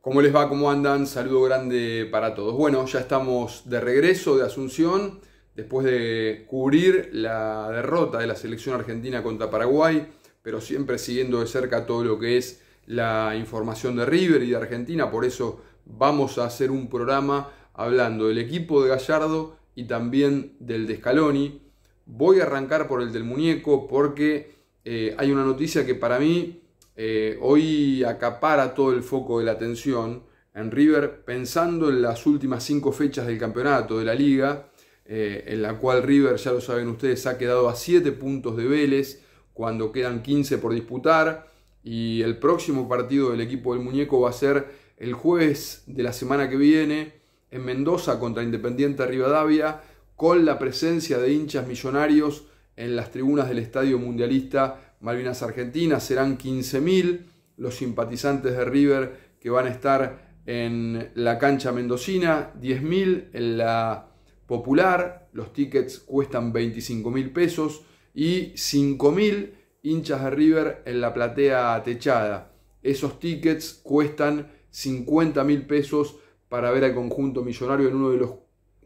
¿Cómo les va? ¿Cómo andan? Saludo grande para todos. Bueno, ya estamos de regreso de Asunción, después de cubrir la derrota de la selección argentina contra Paraguay, pero siempre siguiendo de cerca todo lo que es la información de River y de Argentina, por eso vamos a hacer un programa hablando del equipo de Gallardo y también del de Scaloni. Voy a arrancar por el del muñeco porque eh, hay una noticia que para mí eh, hoy acapara todo el foco de la atención en River pensando en las últimas cinco fechas del campeonato de la liga, eh, en la cual River, ya lo saben ustedes, ha quedado a 7 puntos de Vélez cuando quedan 15 por disputar y el próximo partido del equipo del muñeco va a ser el jueves de la semana que viene en Mendoza contra Independiente Rivadavia con la presencia de hinchas millonarios en las tribunas del Estadio Mundialista Malvinas Argentinas, serán 15.000 los simpatizantes de River que van a estar en la cancha mendocina, 10.000 en la popular, los tickets cuestan 25.000 pesos y 5.000 hinchas de River en la platea techada. Esos tickets cuestan 50.000 pesos para ver al conjunto millonario en uno de los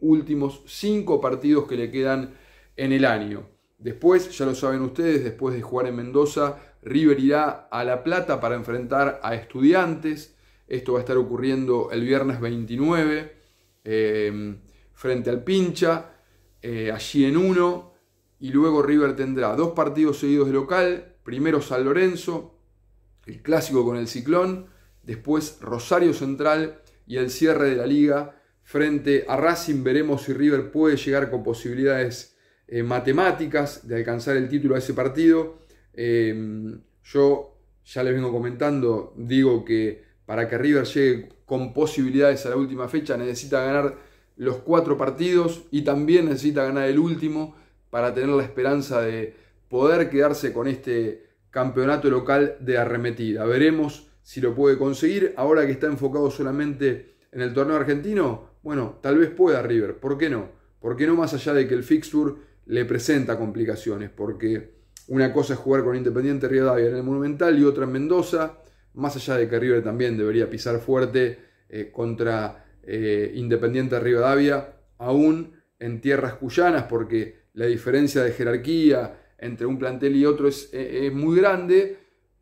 últimos cinco partidos que le quedan en el año. Después, ya lo saben ustedes, después de jugar en Mendoza, River irá a La Plata para enfrentar a estudiantes. Esto va a estar ocurriendo el viernes 29 em, frente al Pincha, eh, allí en uno. Y luego River tendrá dos partidos seguidos de local. Primero San Lorenzo, el clásico con el Ciclón. Después Rosario Central y el cierre de la liga frente a Racing. Veremos si River puede llegar con posibilidades eh, matemáticas de alcanzar el título a ese partido. Em, yo ya les vengo comentando, digo que para que River llegue con posibilidades a la última fecha necesita ganar los cuatro partidos y también necesita ganar el último para tener la esperanza de poder quedarse con este campeonato local de arremetida. Veremos si lo puede conseguir. Ahora que está enfocado solamente en el torneo argentino, bueno, tal vez pueda River, ¿por qué no? ¿Por qué no más allá de que el fixture le presenta complicaciones, porque una cosa es jugar con Independiente Río Rivadavia en el Monumental y otra en Mendoza, más allá de que River también debería pisar fuerte eh, contra eh, Independiente Independiente Davia, aún en tierras cuyanas, porque la diferencia de jerarquía entre un plantel y otro es, eh, muy grande,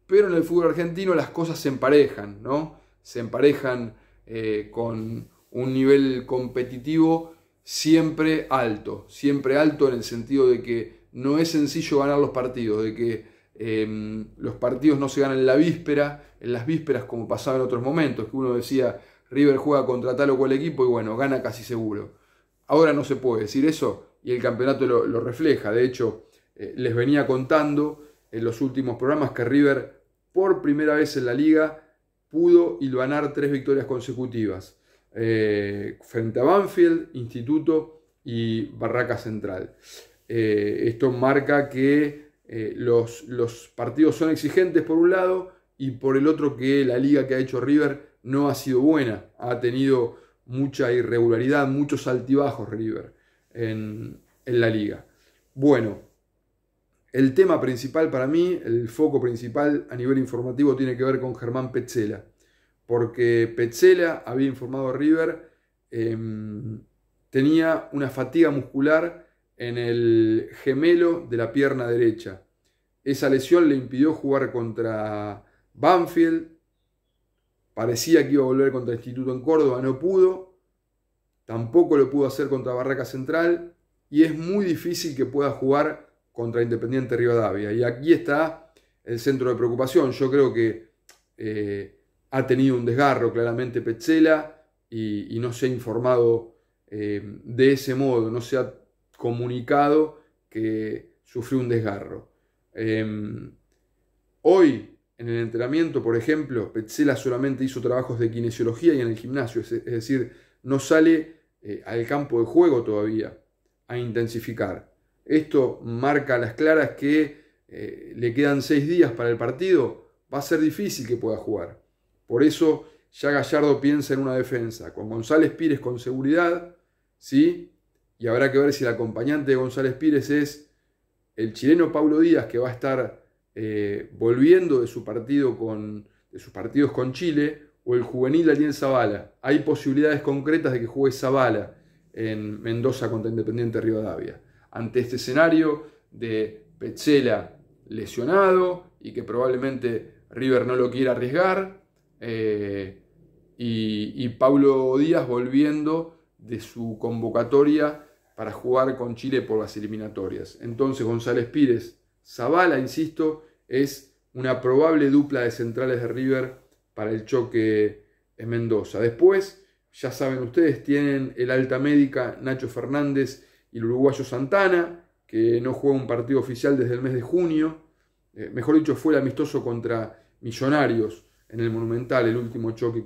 pero en el fútbol argentino las cosas se emparejan, ¿no? Se emparejan con un nivel competitivo siempre alto, siempre alto en el sentido de que no es sencillo ganar los partidos, de que em, los partidos no se ganan en la víspera, en las vísperas como pasaba en otros momentos, que uno decía, River juega contra tal o cual equipo y bueno, gana casi seguro. Ahora no se puede decir eso y el campeonato lo, refleja. De hecho, eh, les venía contando en los últimos programas que River por primera vez en la liga pudo hilvanar tres victorias consecutivas. Eh, frente a Banfield, Instituto y Barraca Central. Eh, esto marca que eh, los, partidos son exigentes por un lado y por el otro que la liga que ha hecho River no ha sido buena. Ha tenido mucha irregularidad, muchos altibajos River en, en la liga. Bueno, el tema principal para mí, el foco principal a nivel informativo tiene que ver con Germán Petzela porque Petzela había informado a River, em, tenía una fatiga muscular en el gemelo de la pierna derecha. Esa lesión le impidió jugar contra Banfield, parecía que iba a volver contra el Instituto en Córdoba, no pudo, tampoco lo pudo hacer contra Barraca Central y es muy difícil que pueda jugar contra Independiente Rivadavia. Y aquí está el centro de preocupación. Yo creo que eh, ha tenido un desgarro claramente Petzela y, no se ha informado eh, de ese modo, no se ha comunicado que sufrió un desgarro. Em, hoy, en el entrenamiento, por ejemplo, Petzela solamente hizo trabajos de kinesiología y en el gimnasio, es, decir, no sale eh, al campo de juego todavía a intensificar. Esto marca a las claras que eh, le quedan seis días para el partido, va a ser difícil que pueda jugar. Por eso ya Gallardo piensa en una defensa, con González Pires con seguridad, ¿sí? Y habrá que ver si el acompañante de González Pires es el chileno Paulo Díaz, que va a estar eh, volviendo de, su partido de sus partidos con Chile, o el juvenil Daniel Zavala. Hay posibilidades concretas de que juegue Zavala en Mendoza contra Independiente Rivadavia. Ante este escenario de Petzela lesionado y que probablemente River no lo quiera arriesgar, eh, y, Paulo Díaz volviendo de su convocatoria para jugar con Chile por las eliminatorias. Entonces González Pires, Zavala, insisto, es una probable dupla de centrales de River para el choque en Mendoza. Después, ya saben ustedes, tienen el alta médica Nacho Fernández y el uruguayo Santana, que no juega un partido oficial desde el mes de junio. Eh, mejor dicho, fue el amistoso contra Millonarios en el Monumental, el último choque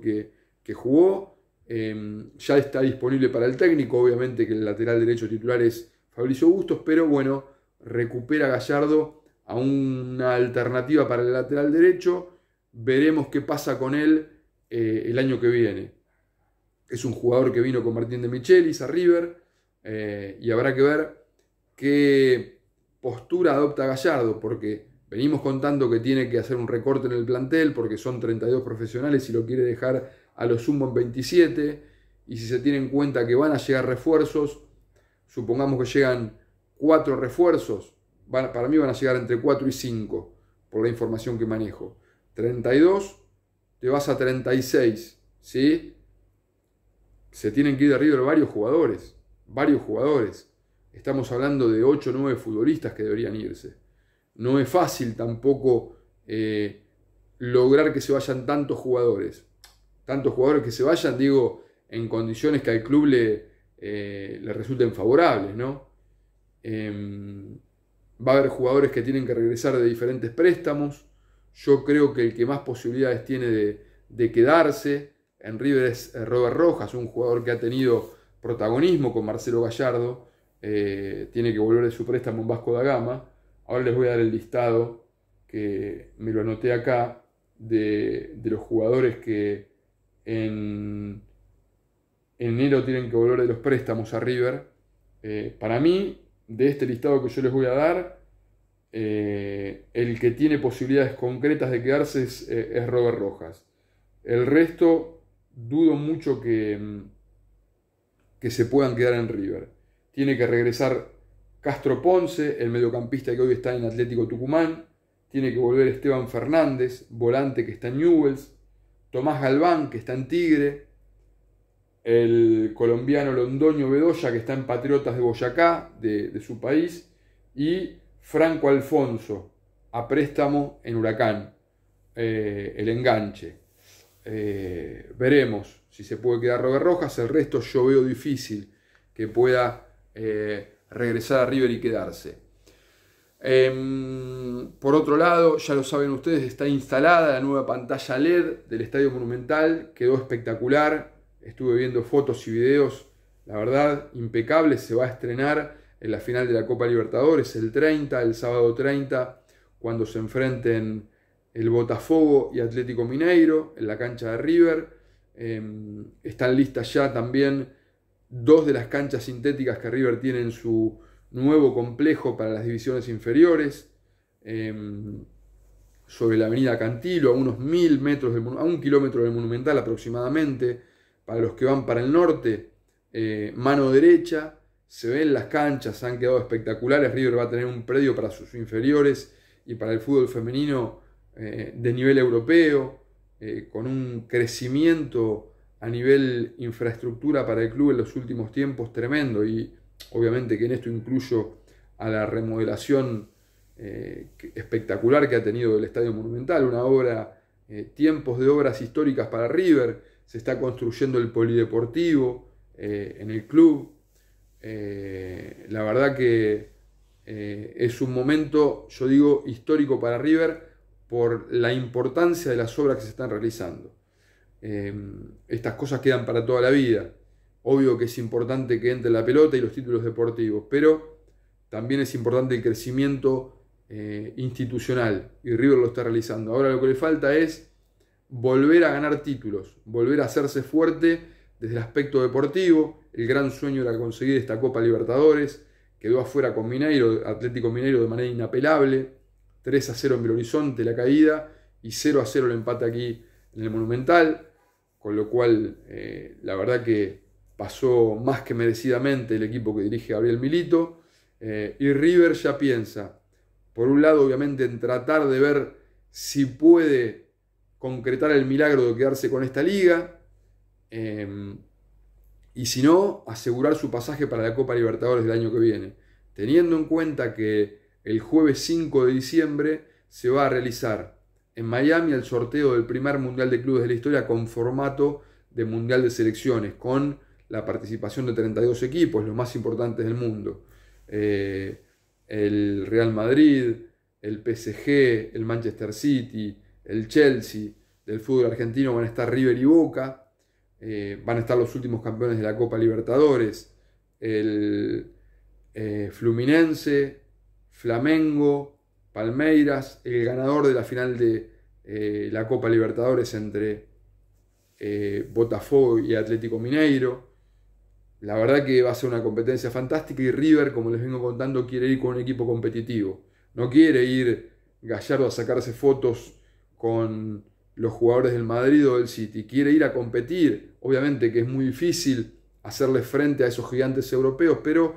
que, jugó. Em, ya está disponible para el técnico, obviamente que el lateral derecho titular es Fabricio Bustos, pero bueno, recupera Gallardo a una alternativa para el lateral derecho. Veremos qué pasa con él eh, el año que viene. Es un jugador que vino con Martín de Michelis a River eh, y habrá que ver qué postura adopta Gallardo, porque Venimos contando que tiene que hacer un recorte en el plantel porque son 32 profesionales y lo quiere dejar a lo sumo en 27. Y si se tiene en cuenta que van a llegar refuerzos, supongamos que llegan 4 refuerzos, para mí van a llegar entre 4 y 5 por la información que manejo. 32, te vas a 36, ¿sí? Se tienen que ir de arriba varios jugadores, varios jugadores. Estamos hablando de 8 o 9 futbolistas que deberían irse. No es fácil tampoco eh, lograr que se vayan tantos jugadores. Tantos jugadores que se vayan, digo, en condiciones que al club le, eh, le resulten favorables, ¿no? Em, va a haber jugadores que tienen que regresar de diferentes préstamos. Yo creo que el que más posibilidades tiene de, quedarse en River es eh, Robert Rojas, un jugador que ha tenido protagonismo con Marcelo Gallardo. tiene que volver de su préstamo en Vasco da Gama. Ahora les voy a dar el listado que me lo anoté acá de, los jugadores que en, enero tienen que volver de los préstamos a River. Eh, para mí, de este listado que yo les voy a dar, eh, el que tiene posibilidades concretas de quedarse eh, es, Robert Rojas. El resto, dudo mucho que, que se puedan quedar en River. Tiene que regresar Castro Ponce, el mediocampista que hoy está en Atlético Tucumán. Tiene que volver Esteban Fernández, volante que está en Newells. Tomás Galván, que está en Tigre. El colombiano Londoño Bedoya, que está en Patriotas de Boyacá, de, su país. Y Franco Alfonso, a préstamo en Huracán. Eh, el enganche. Eh, veremos si se puede quedar Roberrojas. Rojas. El resto yo veo difícil que pueda eh, regresar a River y quedarse. Em, por otro lado, ya lo saben ustedes, está instalada la nueva pantalla LED del Estadio Monumental, quedó espectacular, estuve viendo fotos y videos, la verdad, impecable, se va a estrenar en la final de la Copa Libertadores el 30, el sábado 30, cuando se enfrenten el Botafogo y Atlético Mineiro en la cancha de River. Em, están listas ya también dos de las canchas sintéticas que River tiene en su nuevo complejo para las divisiones inferiores, em, sobre la avenida Cantilo, a unos mil metros, a un kilómetro del Monumental aproximadamente, para los que van para el norte, eh, mano derecha, se ven las canchas, han quedado espectaculares, River va a tener un predio para sus inferiores y para el fútbol femenino eh, de nivel europeo, eh, con un crecimiento a nivel infraestructura para el club en los últimos tiempos tremendo y obviamente que en esto incluyo a la remodelación eh, espectacular que ha tenido el Estadio Monumental, una obra, eh, tiempos de obras históricas para River, se está construyendo el polideportivo eh, en el club, la verdad que es un momento, yo digo, histórico para River por la importancia de las obras que se están realizando. Em, estas cosas quedan para toda la vida. Obvio que es importante que entre la pelota y los títulos deportivos, pero también es importante el crecimiento eh, institucional y River lo está realizando. Ahora lo que le falta es volver a ganar títulos, volver a hacerse fuerte desde el aspecto deportivo. El gran sueño era conseguir esta Copa Libertadores, quedó afuera con Mineiro, Atlético Mineiro de manera inapelable, 3 a 0 en Belo Horizonte la caída y 0 a 0 el empate aquí en el Monumental. Con lo cual, eh, la verdad que pasó más que merecidamente el equipo que dirige Gabriel Milito. Eh, y River ya piensa, por un lado, obviamente, en tratar de ver si puede concretar el milagro de quedarse con esta liga. Eh, y si no, asegurar su pasaje para la Copa Libertadores del año que viene. Teniendo en cuenta que el jueves 5 de diciembre se va a realizar en Miami el sorteo del primer Mundial de Clubes de la historia con formato de Mundial de Selecciones, con la participación de 32 equipos, los más importantes del mundo. Eh, el Real Madrid, el PSG, el Manchester City, el Chelsea, del fútbol argentino van a estar River y Boca, eh, van a estar los últimos campeones de la Copa Libertadores, el eh, Fluminense, Flamengo, Palmeiras, el ganador de la final de eh, la Copa Libertadores entre eh, Botafogo y Atlético Mineiro. La verdad que va a ser una competencia fantástica y River, como les vengo contando, quiere ir con un equipo competitivo. No quiere ir Gallardo a sacarse fotos con los jugadores del Madrid o del City. Quiere ir a competir. Obviamente que es muy difícil hacerle frente a esos gigantes europeos, pero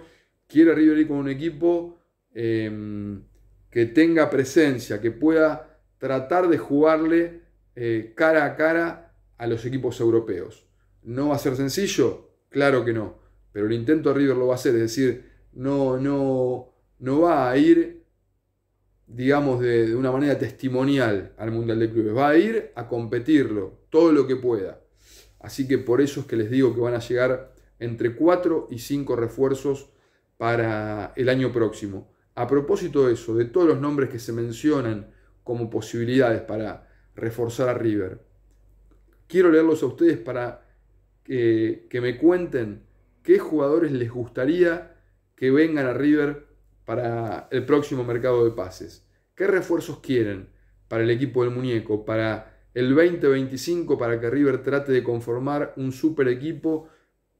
quiere River ir con un equipo eh, que tenga presencia, que pueda tratar de jugarle eh, cara a cara a los equipos europeos. ¿No va a ser sencillo? Claro que no, pero el intento de River lo va a hacer, es decir, no, no, no va a ir, digamos, de, de una manera testimonial al Mundial de Clubes, va a ir a competirlo todo lo que pueda. Así que por eso es que les digo que van a llegar entre 4 y 5 refuerzos para el año próximo. A propósito de eso, de todos los nombres que se mencionan como posibilidades para reforzar a River, quiero leerlos a ustedes para eh, que, me cuenten qué jugadores les gustaría que vengan a River para el próximo mercado de pases. ¿Qué refuerzos quieren para el equipo del muñeco? Para el 2025, para que River trate de conformar un super equipo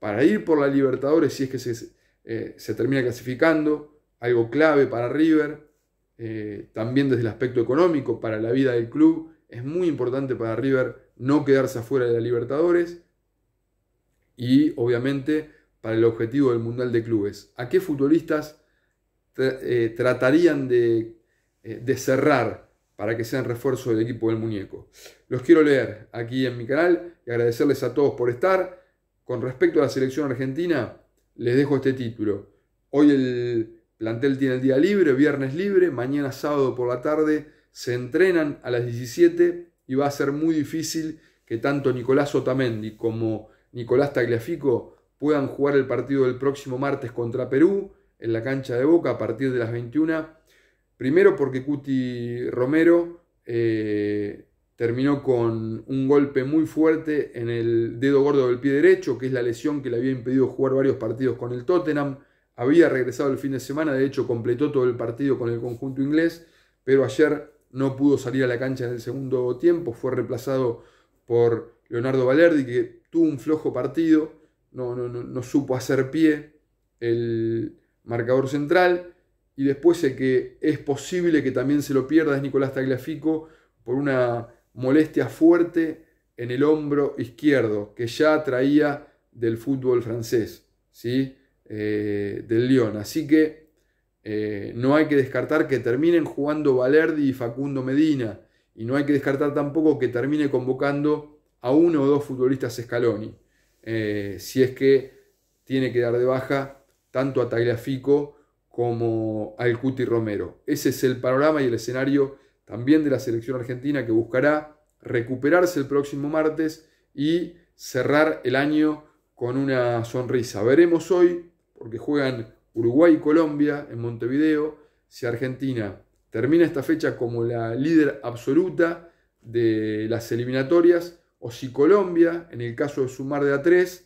para ir por la Libertadores si es que se eh, termina clasificando algo clave para River, eh, también desde el aspecto económico, para la vida del club. Es muy importante para River no quedarse afuera de la Libertadores y obviamente para el objetivo del Mundial de Clubes. ¿A qué futbolistas eh, tratarían eh, de, cerrar para que sean refuerzo del equipo del muñeco? Los quiero leer aquí en mi canal y agradecerles a todos por estar. Con respecto a la selección argentina, les dejo este título. Hoy el, Plantel tiene el día libre, viernes libre, mañana sábado por la tarde se entrenan a las 17 y va a ser muy difícil que tanto Nicolás Otamendi como Nicolás Tagliafico puedan jugar el partido del próximo martes contra Perú en la cancha de Boca a partir de las 21. Primero porque Cuti Romero eh, terminó con un golpe muy fuerte en el dedo gordo del pie derecho, que es la lesión que le había impedido jugar varios partidos con el Tottenham había regresado el fin de semana, de hecho completó todo el partido con el conjunto inglés, pero ayer no pudo salir a la cancha en el segundo tiempo, fue reemplazado por Leonardo Valerdi, que tuvo un flojo partido, no, supo hacer pie el marcador central, y después de que es posible que también se lo pierda es Nicolás Tagliafico por una molestia fuerte en el hombro izquierdo que ya traía del fútbol francés, ¿sí? Eh, del León. Así que eh, no hay que descartar que terminen jugando Valerdi y Facundo Medina. Y no hay que descartar tampoco que termine convocando a uno o dos futbolistas Scaloni. Eh, si es que tiene que dar de baja tanto a Tagliafico como al Cuti Romero. Ese es el panorama y el escenario también de la selección argentina que buscará recuperarse el próximo martes y cerrar el año con una sonrisa. Veremos hoy porque juegan Uruguay y Colombia en Montevideo. Si Argentina termina esta fecha como la líder absoluta de las eliminatorias, o si Colombia, en el caso de sumar de A3,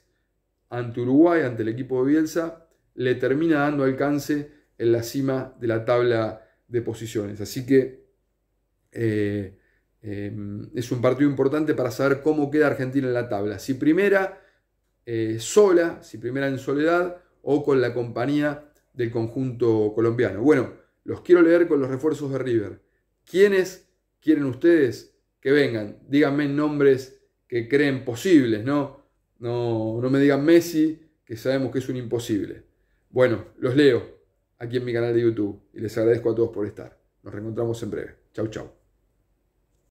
ante Uruguay, ante el equipo de Bielsa, le termina dando alcance en la cima de la tabla de posiciones. Así que eh, eh, es un partido importante para saber cómo queda Argentina en la tabla. Si primera eh, sola, si primera en soledad, o con la compañía del conjunto colombiano. Bueno, los quiero leer con los refuerzos de River. ¿Quiénes quieren ustedes que vengan? Díganme nombres que creen posibles, ¿no? No, no me digan Messi, que sabemos que es un imposible. Bueno, los leo aquí en mi canal de YouTube y les agradezco a todos por estar. Nos reencontramos en breve. Chau, chau.